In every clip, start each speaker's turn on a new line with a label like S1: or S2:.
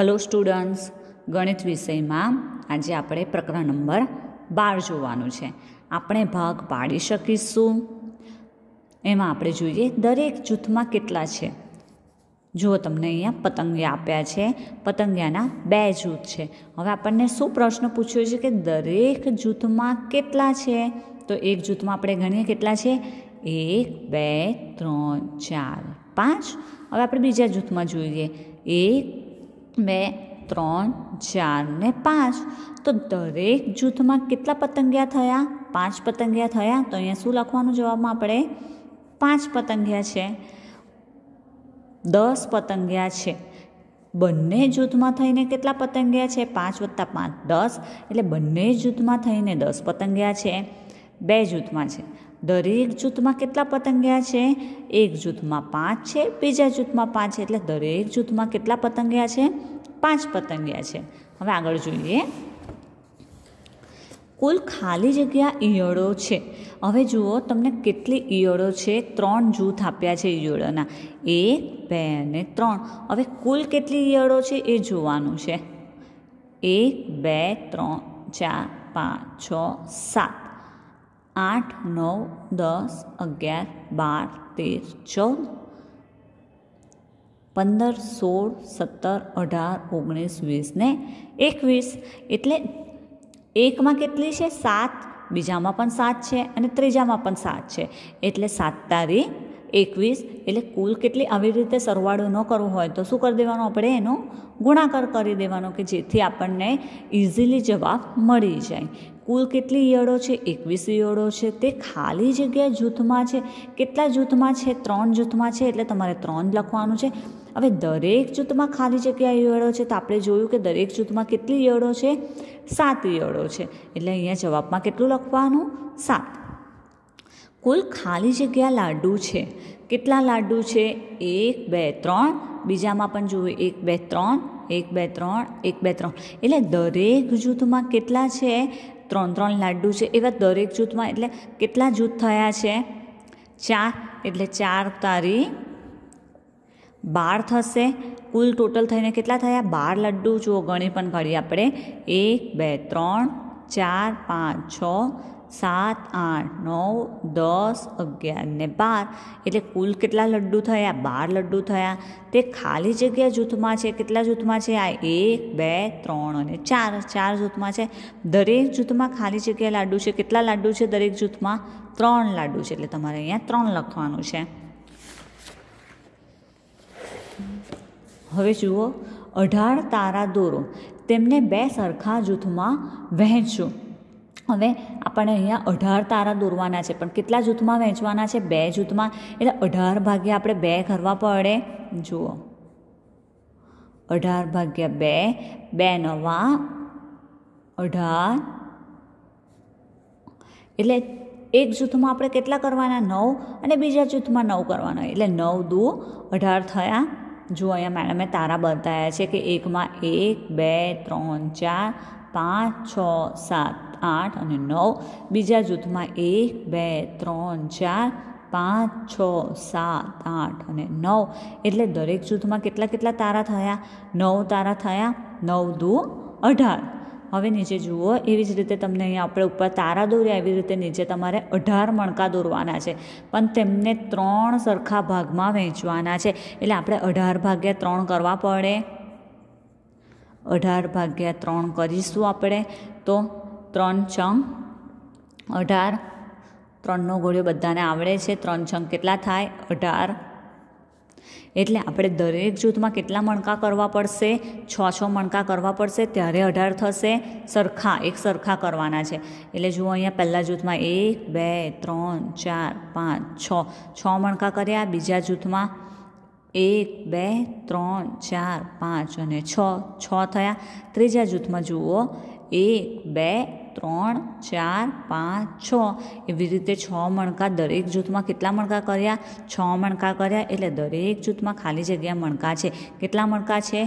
S1: hello students ગણિત વિષયમાં આજે આપણે પ્રકરણ નંબર બાર જોવાનું છે આપણે ભાગ પાડી શકીશું એમાં આપણે જોઈએ દરેક જૂથમાં કેટલા છે જો તમને અહીંયા પતંગિયા આપ્યા છે પતંગિયાના બે જૂથ છે હવે આપણને શું પ્રશ્ન પૂછ્યો છે કે દરેક જૂથમાં કેટલા છે તો એક જૂથમાં આપણે ગણીએ કેટલા છે એક બે ત્રણ ચાર પાંચ હવે આપણે બીજા જૂથમાં જોઈએ એક બે ત્રણ ચાર ને પાંચ તો દરેક જૂથમાં કેટલા પતંગિયા થયા પાંચ પતંગિયા થયા તો અહીંયા શું લખવાનું જવાબમાં આપણે પાંચ પતંગિયા છે દસ પતંગિયા છે બંને જૂથમાં થઈને કેટલા પતંગિયા છે પાંચ વત્તા પાંચ દસ એટલે બંને જૂથમાં થઈને દસ પતંગિયા છે બે જૂથમાં છે દરેક જૂથમાં કેટલા પતંગિયા છે એક જૂથમાં પાંચ છે બીજા જૂથમાં પાંચ છે એટલે દરેક જૂથમાં કેટલા પતંગિયા છે પાંચ પતંગિયા છે હવે આગળ જોઈએ કુલ ખાલી જગ્યા ઈયળો છે હવે જુઓ તમને કેટલી ઈયળો છે ત્રણ જૂથ આપ્યા છે ઈયળોના એક બે અને ત્રણ હવે કુલ કેટલી ઈયળો છે એ જોવાનું છે એક બે ત્રણ ચાર પાંચ છ સાત આઠ નવ દસ અગિયાર બાર તેર ચૌદ પંદર સોળ સત્તર અઢાર ઓગણીસ વીસને એકવીસ એટલે એકમાં કેટલી છે સાત બીજામાં પણ સાત છે અને ત્રીજામાં પણ સાત છે એટલે સાત તારીખ એકવીસ એટલે કુલ કેટલી આવી રીતે સરવાળો ન કરવો હોય તો શું કરી દેવાનો આપણે એનો ગુણાકાર કરી દેવાનો કે જેથી આપણને ઇઝીલી જવાબ મળી જાય કુલ કેટલી ઈયળો છે એકવીસ ઈયળો છે તે ખાલી જગ્યા જૂથમાં છે કેટલા જૂથમાં છે ત્રણ જૂથમાં છે એટલે તમારે ત્રણ લખવાનું છે હવે દરેક જૂથમાં ખાલી જગ્યા ઈયળો છે તો આપણે જોયું કે દરેક જૂથમાં કેટલી ઈયળો છે સાત ઈયળો છે એટલે અહીંયા જવાબમાં કેટલું લખવાનું સાત કુલ ખાલી જગ્યા લાડુ છે કેટલા લાડુ છે એક બે ત્રણ બીજામાં પણ જુઓ એક બે ત્રણ એક બે ત્રણ એક બે ત્રણ એટલે દરેક જૂથમાં કેટલા છે ત્રણ ત્રણ લાડુ છે એવા દરેક જૂથમાં એટલે કેટલા જૂથ થયા છે ચાર એટલે ચાર તારી બાર થશે કુલ ટોટલ થઈને કેટલા થયા બાર લડ્ડુ જુઓ ગણી પણ કરીએ આપણે એક બે ત્રણ ચાર પાંચ છ સાત આઠ નવ દસ અગિયાર ને બાર એટલે કુલ કેટલા લડ્ડુ થયા બાર લડ્ડુ થયા તે ખાલી જગ્યા જૂથમાં છે કેટલા જૂથમાં છે આ એક બે ત્રણ અને ચાર ચાર જૂથમાં છે દરેક જૂથમાં ખાલી જગ્યા લાડુ છે કેટલા લાડુ છે દરેક જૂથમાં ત્રણ લાડુ છે એટલે તમારે અહીંયા ત્રણ લખવાનું છે હવે જુઓ અઢાર તારા દોરો તેમને બે સરખા જૂથમાં વહેંચો હવે આપણે અહીંયા અઢાર તારા દોરવાના છે પણ કેટલા જૂથમાં વહેંચવાના છે બે જૂથમાં એટલે અઢાર ભાગ્યા આપણે બે કરવા પડે જુઓ અઢાર ભાગ્યા બે બે નવા અઢાર એટલે એક જૂથમાં આપણે કેટલા કરવાના નવ અને બીજા જૂથમાં નવ કરવાના એટલે નવ દુ અઢાર થયા જો અહીંયા મેડમે તારા બતાવ્યા છે કે એકમાં એક બે ત્રણ ચાર પાંચ છ સાત આઠ અને નવ બીજા જૂથમાં એક બે ત્રણ ચાર પાંચ છ સાત આઠ અને નવ એટલે દરેક જૂથમાં કેટલા કેટલા તારા થયા નવ તારા થયા નવ દુ અઢાર હવે નીચે જુઓ એવી જ રીતે તમને અહીંયા આપણે ઉપર તારા દોર્યા એવી રીતે નીચે તમારે અઢાર મણકા દોરવાના છે પણ તેમને ત્રણ સરખા ભાગમાં વહેંચવાના છે એટલે આપણે અઢાર ભાગ્યા ત્રણ કરવા પડે અઢાર ભાગ્યા ત્રણ કરીશું આપણે તો ત્રણ છંગ અઢાર ત્રણનો ઘોડ્યો બધાને આવડે છે ત્રણ છંગ કેટલા થાય અઢાર એટલે આપણે દરેક જૂથમાં કેટલા મણકા કરવા પડશે છ છ મણકા કરવા પડશે ત્યારે અઢાર થશે સરખા એક સરખા કરવાના છે એટલે જુઓ અહીંયા પહેલાં જૂથમાં એક બે ત્રણ ચાર પાંચ છ છ મણકા કર્યા બીજા જૂથમાં એક બે ત્રણ ચાર પાંચ અને છ છ થયા ત્રીજા જૂથમાં જુઓ એક બે ત્રણ ચાર પાંચ છ એવી રીતે છ મણકા દરેક જૂથમાં કેટલા મણકા કર્યા છ મણકા કર્યા એટલે દરેક જૂથમાં ખાલી જગ્યા મણકા છે કેટલા મણકા છે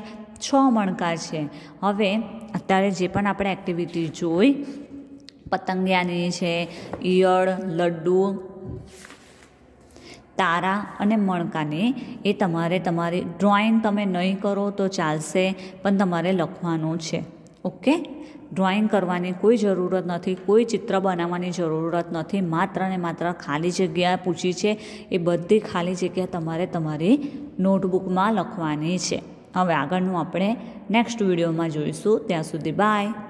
S1: છ મણકા છે હવે અત્યારે જે પણ આપણે એક્ટિવિટી જોઈ પતંગિયાની છે ઈયળ લડ્ડુ તારા અને મણકાની એ તમારે તમારી ડ્રોઈંગ તમે નહીં કરો તો ચાલશે પણ તમારે લખવાનું છે ઓકે ડ્રોઈંગ કરવાની કોઈ જરૂરત નથી કોઈ ચિત્ર બનાવવાની જરૂરત નથી માત્ર ને માત્ર ખાલી જગ્યા પૂછી છે એ બધી ખાલી જગ્યા તમારે તમારી નોટબુકમાં લખવાની છે હવે આગળનું આપણે નેક્સ્ટ વિડીયોમાં જોઈશું ત્યાં સુધી બાય